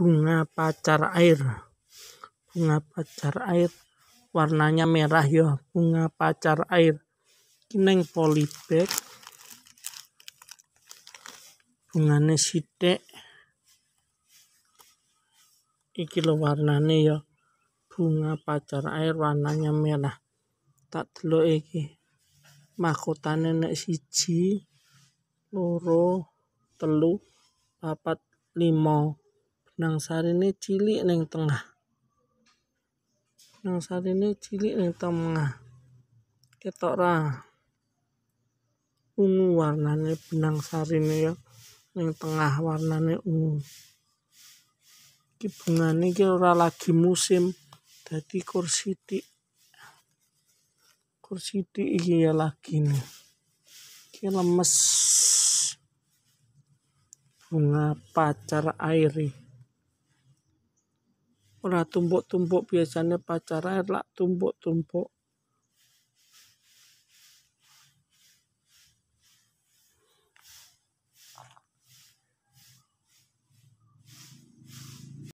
bunga pacar air bunga pacar air warnanya merah ya bunga pacar air kineng polybag bungane sidik iki lo warnane ya bunga pacar air warnanya merah tak dulu iki mahkotane nek siji loro telu papat limo nang sarine cilik neng tengah nang sarine cilik neng tengah ketok ra ungu warnane benang sarine ya Neng tengah warnane ungu iki bungane iki lagi musim dadi kursitik kursitik iki ya lagi nih iki lemes bunga pacar airi ora tumpuk-tumpuk biasanya pacaran lah tumpuk-tumpuk.